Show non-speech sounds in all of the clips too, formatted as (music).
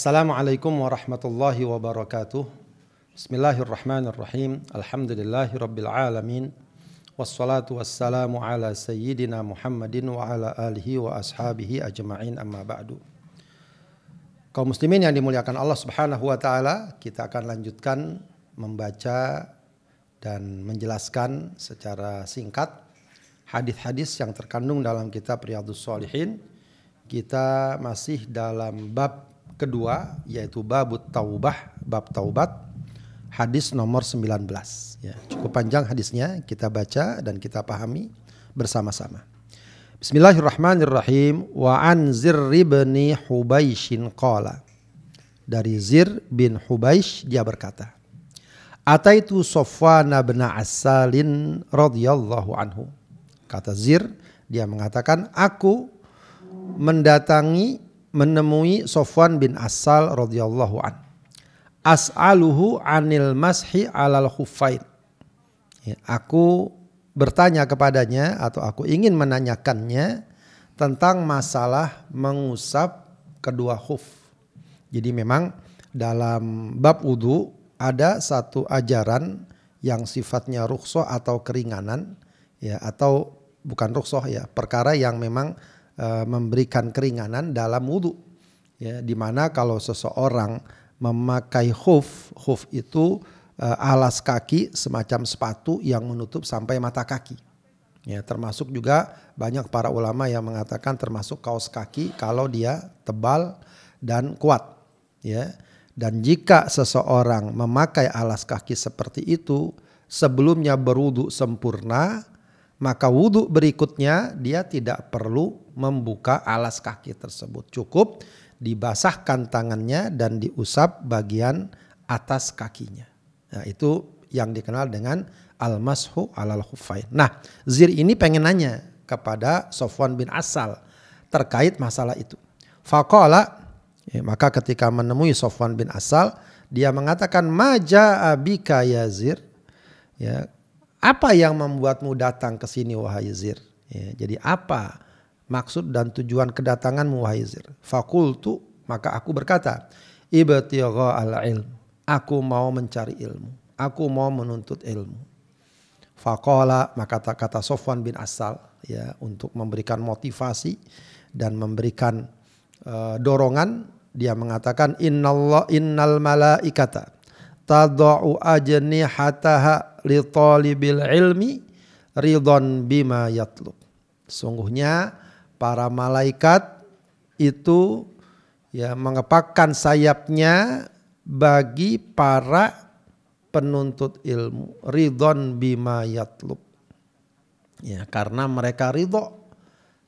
Assalamualaikum warahmatullahi wabarakatuh. Bismillahirrahmanirrahim. rabbil alamin. Wassalatu wassalamu ala sayyidina Muhammadin wa ala alihi wa ashabihi ajma'in amma ba'du. Kaum muslimin yang dimuliakan Allah Subhanahu wa taala, kita akan lanjutkan membaca dan menjelaskan secara singkat hadis-hadis yang terkandung dalam kitab Riyadhus Shalihin. Kita masih dalam bab kedua yaitu bab taubah, bab taubat, hadis nomor 19. Ya, cukup panjang hadisnya, kita baca dan kita pahami bersama-sama. Bismillahirrahmanirrahim. Wa an Zir ibni hubaisin qala. Dari Zir bin hubais dia berkata, Ataitu Sofwan bin Asalin radhiyallahu anhu. Kata Zir, dia mengatakan, aku mendatangi menemui Sofwan bin Asal radhiyallahu an. As'aluhu anil mashi alal khufain. Ya, aku bertanya kepadanya atau aku ingin menanyakannya tentang masalah mengusap kedua khuf. Jadi memang dalam bab wudhu ada satu ajaran yang sifatnya rukhsah atau keringanan ya atau bukan rukhsah ya perkara yang memang Eh, memberikan keringanan dalam wudhu. Ya, dimana kalau seseorang memakai hoof, hoof itu uh, alas kaki semacam sepatu yang menutup sampai mata kaki. Ya, termasuk juga banyak para ulama yang mengatakan termasuk kaos kaki kalau dia tebal dan kuat. Ya. Dan jika seseorang memakai alas kaki seperti itu sebelumnya berwudhu sempurna, maka wudhu berikutnya dia tidak perlu membuka alas kaki tersebut. Cukup dibasahkan tangannya dan diusap bagian atas kakinya. Nah, itu yang dikenal dengan al-mashu alal hufain. Nah, Zir ini pengen nanya kepada Sofwan bin Asal terkait masalah itu. Fakola, ya, maka ketika menemui Sofwan bin Asal, dia mengatakan maja abika yazir. Ya, ya apa yang membuatmu datang ke sini wahai Yazir? Ya, jadi apa maksud dan tujuan kedatanganmu wahai Yazir? Fakultu maka aku berkata, ibtigha al ilm. Aku mau mencari ilmu. Aku mau menuntut ilmu. Fakola maka kata, kata Sofwan bin Asal ya untuk memberikan motivasi dan memberikan uh, dorongan dia mengatakan innallah innal malaikata tadau ajnihataha li talibil ilmi ridon bima yatlub. Sungguhnya para malaikat itu ya mengepakkan sayapnya bagi para penuntut ilmu ridon bima yatlub. Ya, karena mereka ridho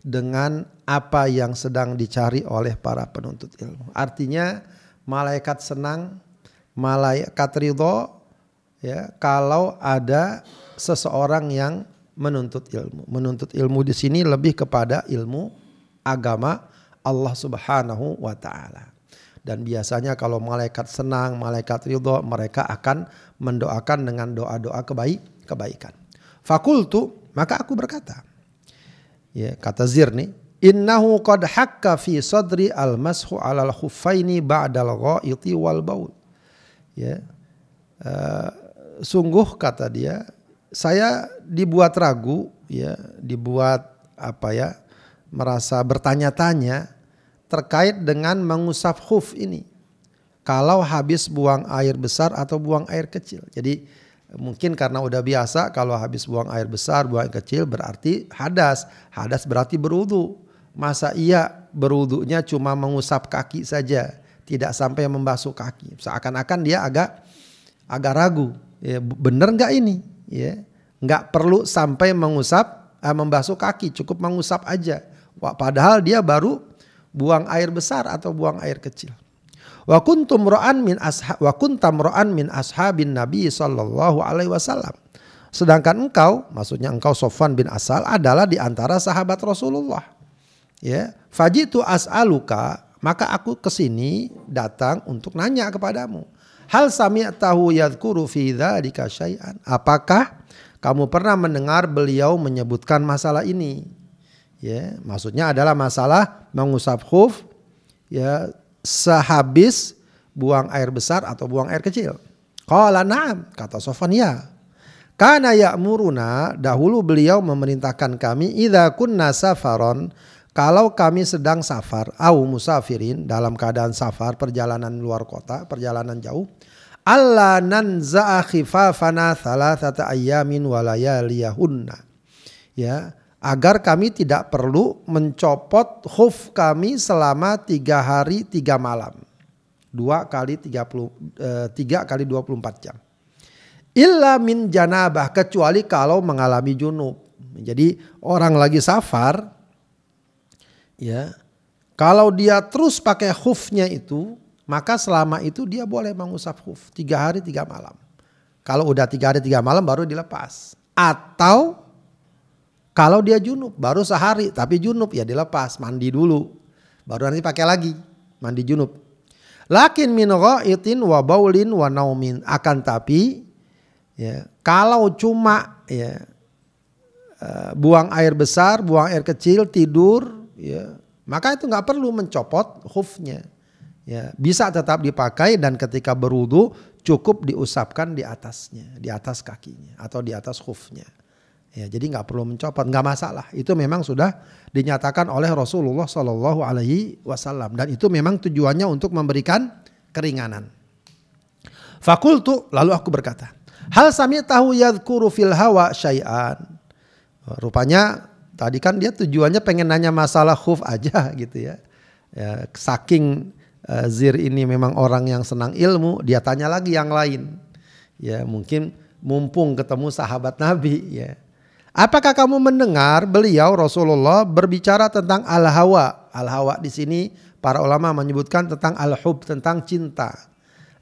dengan apa yang sedang dicari oleh para penuntut ilmu. Artinya malaikat senang malaikat ridho ya kalau ada seseorang yang menuntut ilmu. Menuntut ilmu di sini lebih kepada ilmu agama Allah Subhanahu wa taala. Dan biasanya kalau malaikat senang, malaikat ridho, mereka akan mendoakan dengan doa-doa kebaik, kebaikan. Fakultu, maka aku berkata. Ya, kata Zirni, innahu qad hakka fi sadri al-mashu 'alal khuffaini ba'dal ghaiti wal baul ya uh, sungguh kata dia saya dibuat ragu ya dibuat apa ya merasa bertanya-tanya terkait dengan mengusap khuf ini kalau habis buang air besar atau buang air kecil jadi mungkin karena udah biasa kalau habis buang air besar buang air kecil berarti hadas hadas berarti berudu masa iya berudunya cuma mengusap kaki saja tidak sampai membasuh kaki. Seakan-akan dia agak agak ragu, ya, bener nggak ini? Ya, nggak perlu sampai mengusap, eh, membasuh kaki, cukup mengusap aja. Wah, padahal dia baru buang air besar atau buang air kecil. Wa kuntum ro'an min ashab, wa kuntam ro'an min ashabin Nabi sallallahu alaihi wasallam. Sedangkan engkau, maksudnya engkau Sofwan bin Asal adalah di antara sahabat Rasulullah. Ya, fajitu as'aluka maka aku ke sini datang untuk nanya kepadamu. Hal sami'tahu yadhkuru fi dzalika syai'an? Apakah kamu pernah mendengar beliau menyebutkan masalah ini? Ya, maksudnya adalah masalah mengusap khuf ya sehabis buang air besar atau buang air kecil. Qala na'am, kata Sofan ya. Karena ya'muruna dahulu beliau memerintahkan kami idza kunna safaron kalau kami sedang safar, au musafirin dalam keadaan safar, perjalanan luar kota, perjalanan jauh, Allah nanza'a khifafana thalathata ayyamin walayaliyahunna. Ya, agar kami tidak perlu mencopot khuf kami selama tiga hari tiga malam. Dua kali tiga puluh eh, tiga kali dua puluh empat jam. Illa min janabah kecuali kalau mengalami junub. Jadi orang lagi safar ya kalau dia terus pakai khufnya itu maka selama itu dia boleh mengusap khuf tiga hari tiga malam kalau udah tiga hari tiga malam baru dilepas atau kalau dia junub baru sehari tapi junub ya dilepas mandi dulu baru nanti pakai lagi mandi junub lakin min itin wa baulin wa naumin akan tapi ya kalau cuma ya eh, buang air besar buang air kecil tidur ya maka itu nggak perlu mencopot hoofnya ya bisa tetap dipakai dan ketika berudu cukup diusapkan di atasnya di atas kakinya atau di atas hoofnya ya jadi nggak perlu mencopot nggak masalah itu memang sudah dinyatakan oleh Rasulullah Shallallahu Alaihi Wasallam dan itu memang tujuannya untuk memberikan keringanan fakultu lalu aku berkata hal sami tahu yadkuru fil hawa syai'an rupanya Tadi kan dia tujuannya pengen nanya masalah khuf aja (laughs) gitu ya. ya saking uh, Zir ini memang orang yang senang ilmu, dia tanya lagi yang lain. Ya mungkin mumpung ketemu sahabat Nabi ya. Apakah kamu mendengar beliau Rasulullah berbicara tentang al-hawa? Al-hawa di sini para ulama menyebutkan tentang al-hub, tentang cinta.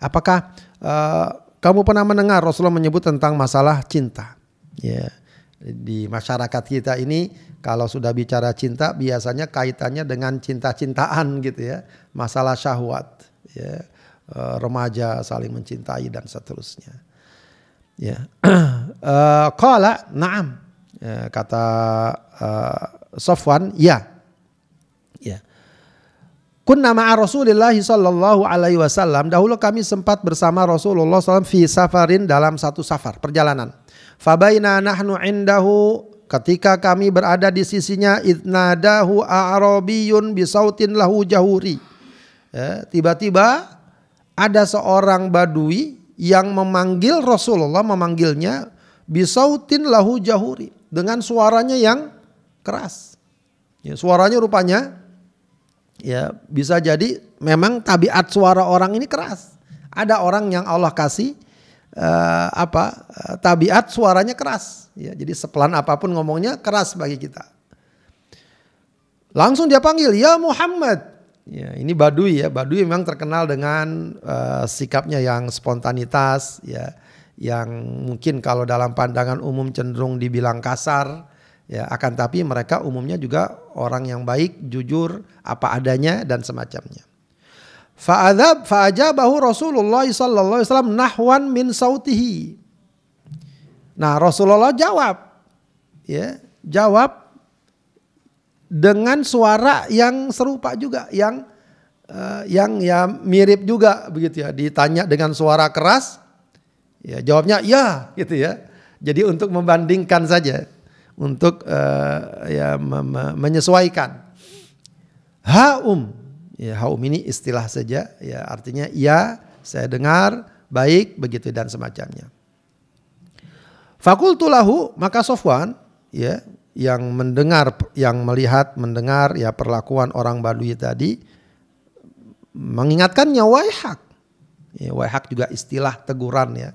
Apakah uh, kamu pernah mendengar Rasulullah menyebut tentang masalah cinta? Ya. Yeah di masyarakat kita ini kalau sudah bicara cinta biasanya kaitannya dengan cinta-cintaan gitu ya masalah syahwat ya eh, remaja saling mencintai dan seterusnya ya kala (clears throat) eh, naam eh, kata uh, Sofwan iya. ya ya Kunna ma'a Rasulillah sallallahu alaihi wasallam. Dahulu kami sempat bersama Rasulullah SAW fi safarin dalam satu safar, perjalanan. Fabaina nahnu indahu ketika kami berada di sisinya idnadahu a'rabiyun bisautin lahu jahuri. Ya, tiba-tiba ada seorang badui yang memanggil Rasulullah memanggilnya bisautin lahu jahuri dengan suaranya yang keras. Ya, suaranya rupanya Ya, bisa jadi memang tabiat suara orang ini keras. Ada orang yang Allah kasih uh, apa? Uh, tabiat suaranya keras. Ya, jadi sepelan apapun ngomongnya keras bagi kita. Langsung dia panggil, "Ya Muhammad." Ya, ini Badui ya. Badui memang terkenal dengan uh, sikapnya yang spontanitas ya, yang mungkin kalau dalam pandangan umum cenderung dibilang kasar Ya, akan tapi mereka umumnya juga orang yang baik, jujur, apa adanya dan semacamnya. Fa'adab fa'ajabahu Rasulullah sallallahu alaihi wasallam nahwan min sautihi. Nah, Rasulullah jawab. Ya, jawab dengan suara yang serupa juga yang uh, yang ya mirip juga begitu ya. Ditanya dengan suara keras, ya jawabnya ya gitu ya. Jadi untuk membandingkan saja untuk uh, ya menyesuaikan. Haum, ya haum ini istilah saja, ya artinya ya saya dengar baik begitu dan semacamnya. Fakultulahu maka Sofwan ya yang mendengar yang melihat mendengar ya perlakuan orang Badui tadi mengingatkannya waihak. Ya, waihak juga istilah teguran ya.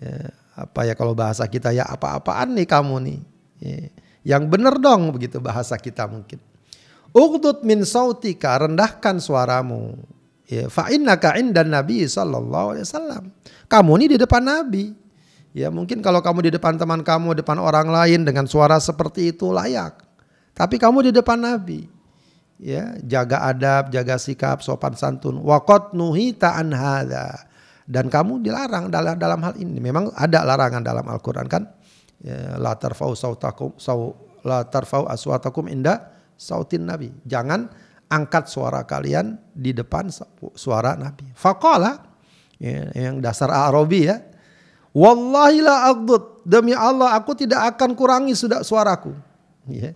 ya. Apa ya kalau bahasa kita ya apa-apaan nih kamu nih. Iya. Yang benar dong begitu bahasa kita mungkin. Ugdud min sautika rendahkan suaramu. Ya, fa innaka dan Nabi sallallahu Kamu ini di depan Nabi. Ya, mungkin kalau kamu di depan teman kamu, depan orang lain dengan suara seperti itu layak. Tapi kamu di depan Nabi. Ya, jaga adab, jaga sikap, sopan santun. Waqat nuhita an Dan kamu dilarang dalam dalam hal ini. Memang ada larangan dalam Al-Qur'an kan? ya, la tarfau sautakum sau la tarfau aswatakum inda sautin nabi. Jangan angkat suara kalian di depan suara nabi. Faqala ya, yang dasar Arabi ya. Wallahi la agdud. Demi Allah aku tidak akan kurangi sudah suaraku. Ya.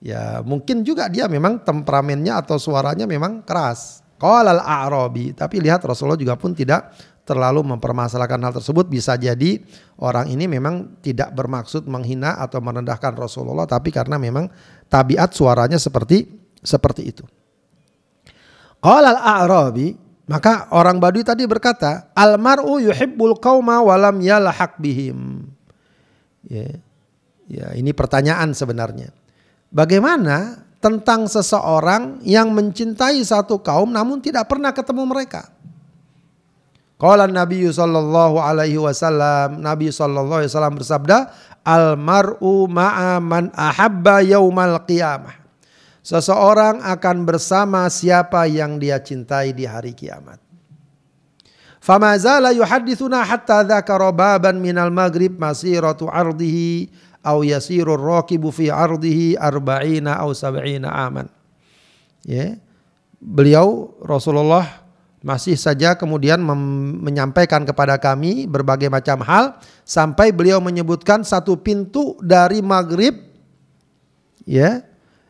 Ya mungkin juga dia memang temperamennya atau suaranya memang keras. al Arabi. Tapi lihat Rasulullah juga pun tidak terlalu mempermasalahkan hal tersebut bisa jadi orang ini memang tidak bermaksud menghina atau merendahkan Rasulullah tapi karena memang tabiat suaranya seperti seperti itu. Qala al-A'rabi maka orang Badui tadi berkata almaru yuhibbul qauma walam yalhaq bihim. Ya. ya, ini pertanyaan sebenarnya. Bagaimana tentang seseorang yang mencintai satu kaum namun tidak pernah ketemu mereka? Qala Nabi sallallahu alaihi wasallam, Nabi sallallahu alaihi wasallam bersabda, "Al mar'u ma'a man ahabba yaumal qiyamah." Seseorang akan bersama siapa yang dia cintai di hari kiamat. Fama zala hatta dhakara baban minal maghrib masiratu ardihi au yasiru rakibu fi ardihi arba'ina au sab'ina aman. Ya. Yeah. Beliau Rasulullah masih saja kemudian menyampaikan kepada kami berbagai macam hal sampai beliau menyebutkan satu pintu dari maghrib ya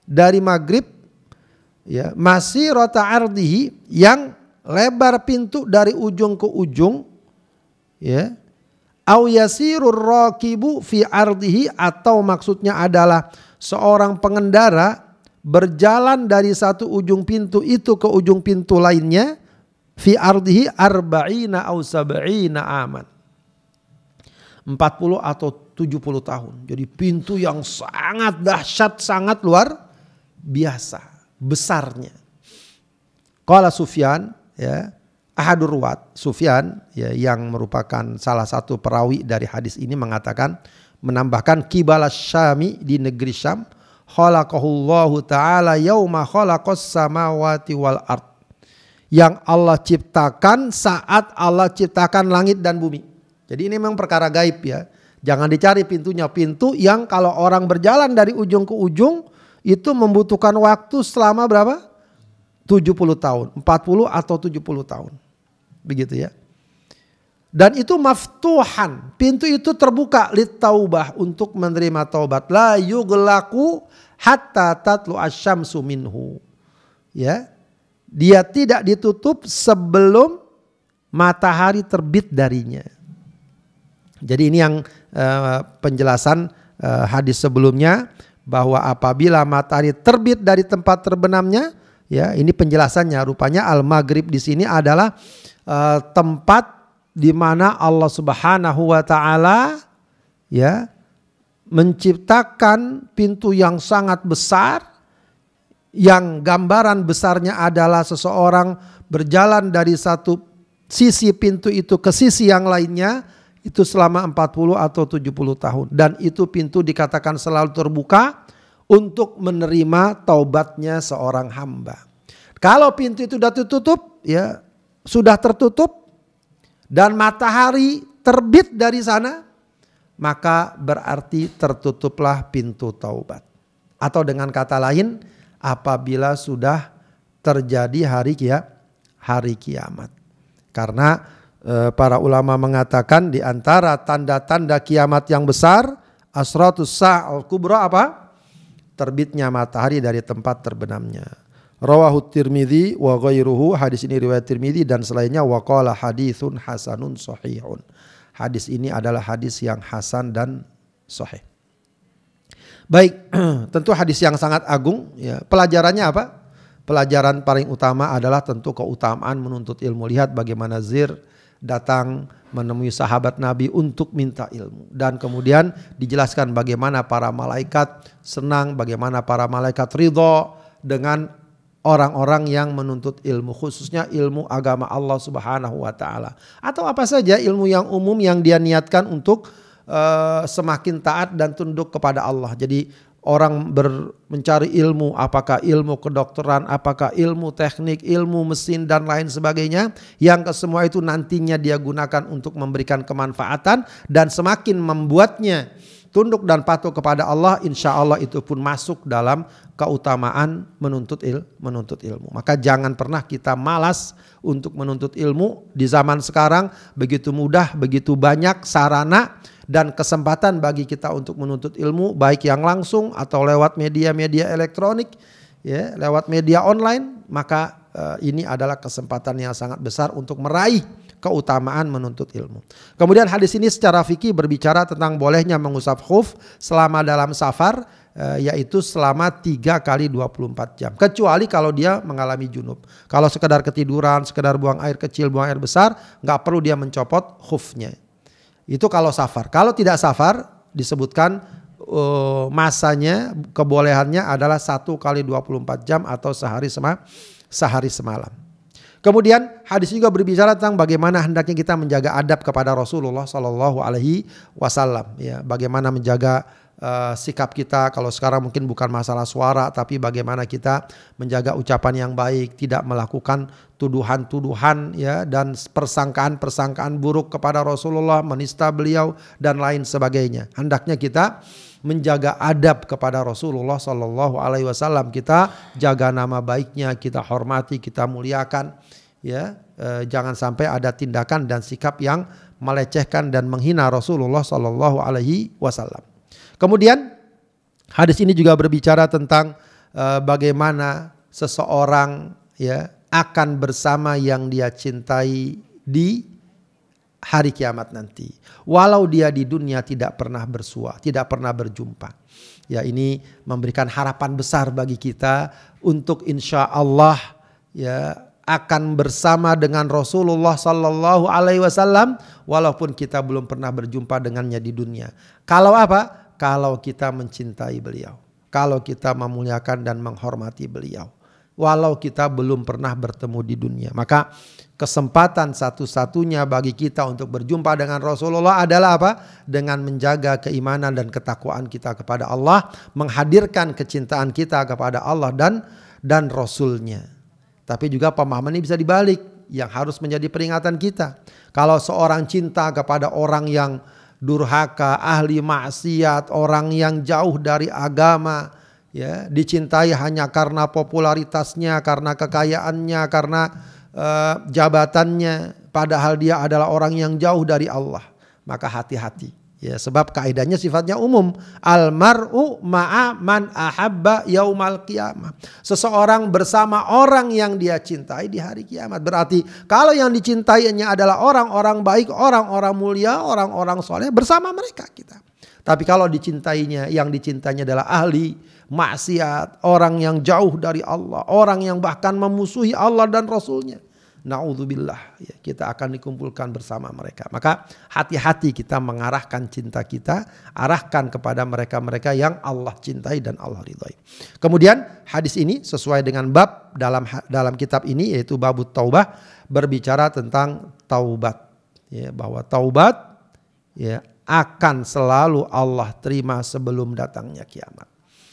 dari maghrib ya masih rota ardihi yang lebar pintu dari ujung ke ujung ya au yasirur rakibu fi ardihi atau maksudnya adalah seorang pengendara berjalan dari satu ujung pintu itu ke ujung pintu lainnya fi ardihi arba'ina au sab'ina aman. 40 atau 70 tahun. Jadi pintu yang sangat dahsyat, sangat luar biasa besarnya. Qala Sufyan ya, ahadur Sufyan ya, yang merupakan salah satu perawi dari hadis ini mengatakan menambahkan kibala syami di negeri Syam khalaqahullahu taala yauma khalaqas samawati wal ard yang Allah ciptakan saat Allah ciptakan langit dan bumi. Jadi ini memang perkara gaib ya. Jangan dicari pintunya, pintu yang kalau orang berjalan dari ujung ke ujung itu membutuhkan waktu selama berapa? 70 tahun, 40 atau 70 tahun. Begitu ya. Dan itu maftuhan, pintu itu terbuka lit taubah untuk menerima taubat. La yughlaqu hatta tatlu asyamsu minhu. Ya, dia tidak ditutup sebelum matahari terbit darinya. Jadi ini yang eh, penjelasan eh, hadis sebelumnya bahwa apabila matahari terbit dari tempat terbenamnya, ya ini penjelasannya. Rupanya al maghrib di sini adalah eh, tempat di mana Allah Subhanahu wa taala ya menciptakan pintu yang sangat besar yang gambaran besarnya adalah seseorang berjalan dari satu sisi pintu itu ke sisi yang lainnya itu selama 40 atau 70 tahun dan itu pintu dikatakan selalu terbuka untuk menerima taubatnya seorang hamba. Kalau pintu itu sudah tertutup ya sudah tertutup dan matahari terbit dari sana maka berarti tertutuplah pintu taubat. Atau dengan kata lain, apabila sudah terjadi hari kia hari kiamat. Karena e, para ulama mengatakan di antara tanda-tanda kiamat yang besar asratus sa'al kubra apa? terbitnya matahari dari tempat terbenamnya. Rawahu Tirmidzi wa ghairuhu hadis ini riwayat Tirmidzi dan selainnya waqala hadithun hasanun sahihun. Hadis ini adalah hadis yang hasan dan sahih. Baik, (clears throat) tentu hadis yang sangat agung. Ya. Pelajarannya apa? Pelajaran paling utama adalah tentu keutamaan menuntut ilmu. Lihat bagaimana Zir datang menemui sahabat Nabi untuk minta ilmu. Dan kemudian dijelaskan bagaimana para malaikat senang, bagaimana para malaikat ridho dengan orang-orang yang menuntut ilmu. Khususnya ilmu agama Allah subhanahu wa ta'ala. Atau apa saja ilmu yang umum yang dia niatkan untuk Eh, semakin taat dan tunduk kepada Allah. Jadi orang ber, mencari ilmu, apakah ilmu kedokteran, apakah ilmu teknik, ilmu mesin dan lain sebagainya, yang kesemua itu nantinya dia gunakan untuk memberikan kemanfaatan dan semakin membuatnya tunduk dan patuh kepada Allah, insya Allah itu pun masuk dalam keutamaan menuntut il, menuntut ilmu. Maka jangan pernah kita malas untuk menuntut ilmu di zaman sekarang begitu mudah, begitu banyak sarana dan kesempatan bagi kita untuk menuntut ilmu baik yang langsung atau lewat media-media elektronik ya lewat media online maka uh, ini adalah kesempatan yang sangat besar untuk meraih keutamaan menuntut ilmu. Kemudian hadis ini secara fikih berbicara tentang bolehnya mengusap khuf selama dalam safar eh, yaitu selama tiga kali 24 jam. Kecuali kalau dia mengalami junub. Kalau sekedar ketiduran, sekedar buang air kecil, buang air besar, nggak perlu dia mencopot khufnya. Itu kalau safar. Kalau tidak safar disebutkan uh, masanya kebolehannya adalah satu kali 24 jam atau sehari sema, sehari semalam. Kemudian hadis juga berbicara tentang bagaimana hendaknya kita menjaga adab kepada Rasulullah Shallallahu Alaihi Wasallam. Ya, bagaimana menjaga Eh, sikap kita kalau sekarang mungkin bukan masalah suara tapi bagaimana kita menjaga ucapan yang baik tidak melakukan tuduhan-tuduhan ya dan persangkaan-persangkaan buruk kepada Rasulullah menista beliau dan lain sebagainya hendaknya kita menjaga adab kepada Rasulullah Shallallahu Alaihi Wasallam kita jaga nama baiknya kita hormati kita muliakan ya eh, jangan sampai ada tindakan dan sikap yang melecehkan dan menghina Rasulullah Shallallahu Alaihi Wasallam Kemudian hadis ini juga berbicara tentang uh, bagaimana seseorang ya akan bersama yang dia cintai di hari kiamat nanti. Walau dia di dunia tidak pernah bersua, tidak pernah berjumpa. Ya ini memberikan harapan besar bagi kita untuk insya Allah ya akan bersama dengan Rasulullah Sallallahu Alaihi Wasallam walaupun kita belum pernah berjumpa dengannya di dunia. Kalau apa? kalau kita mencintai beliau, kalau kita memuliakan dan menghormati beliau, walau kita belum pernah bertemu di dunia. Maka kesempatan satu-satunya bagi kita untuk berjumpa dengan Rasulullah adalah apa? Dengan menjaga keimanan dan ketakwaan kita kepada Allah, menghadirkan kecintaan kita kepada Allah dan dan Rasulnya. Tapi juga pemahaman ini bisa dibalik yang harus menjadi peringatan kita. Kalau seorang cinta kepada orang yang durhaka, ahli maksiat, orang yang jauh dari agama, ya, dicintai hanya karena popularitasnya, karena kekayaannya, karena uh, jabatannya, padahal dia adalah orang yang jauh dari Allah. Maka hati-hati. Ya, sebab kaidahnya sifatnya umum. al-mar'u ma'a man ahabba yaumal kiamat. Seseorang bersama orang yang dia cintai di hari kiamat. Berarti kalau yang dicintainya adalah orang-orang baik, orang-orang mulia, orang-orang soleh bersama mereka kita. Tapi kalau dicintainya yang dicintainya adalah ahli maksiat, orang yang jauh dari Allah, orang yang bahkan memusuhi Allah dan Rasulnya naudzubillah ya, kita akan dikumpulkan bersama mereka. Maka hati-hati kita mengarahkan cinta kita, arahkan kepada mereka-mereka yang Allah cintai dan Allah ridhoi. Kemudian hadis ini sesuai dengan bab dalam dalam kitab ini yaitu babut taubah berbicara tentang taubat ya bahwa taubat ya akan selalu Allah terima sebelum datangnya kiamat.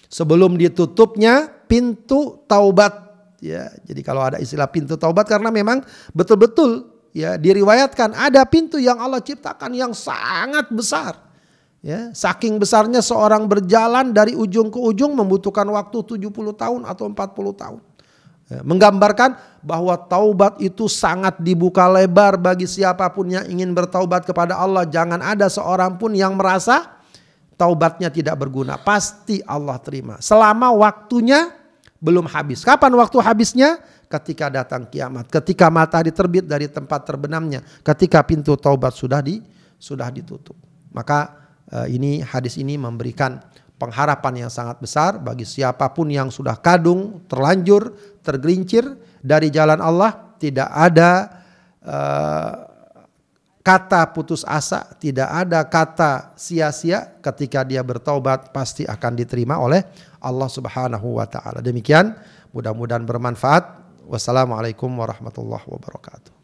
Sebelum ditutupnya pintu taubat ya. Jadi kalau ada istilah pintu taubat karena memang betul-betul ya diriwayatkan ada pintu yang Allah ciptakan yang sangat besar. Ya, saking besarnya seorang berjalan dari ujung ke ujung membutuhkan waktu 70 tahun atau 40 tahun. Ya, menggambarkan bahwa taubat itu sangat dibuka lebar bagi siapapun yang ingin bertaubat kepada Allah. Jangan ada seorang pun yang merasa taubatnya tidak berguna. Pasti Allah terima. Selama waktunya belum habis. Kapan waktu habisnya? Ketika datang kiamat, ketika matahari terbit dari tempat terbenamnya, ketika pintu taubat sudah di sudah ditutup. Maka eh, ini hadis ini memberikan pengharapan yang sangat besar bagi siapapun yang sudah kadung, terlanjur, tergelincir dari jalan Allah, tidak ada eh, kata putus asa, tidak ada kata sia-sia ketika dia bertaubat pasti akan diterima oleh Allah Subhanahu wa taala. Demikian, mudah-mudahan bermanfaat. Wassalamualaikum warahmatullahi wabarakatuh.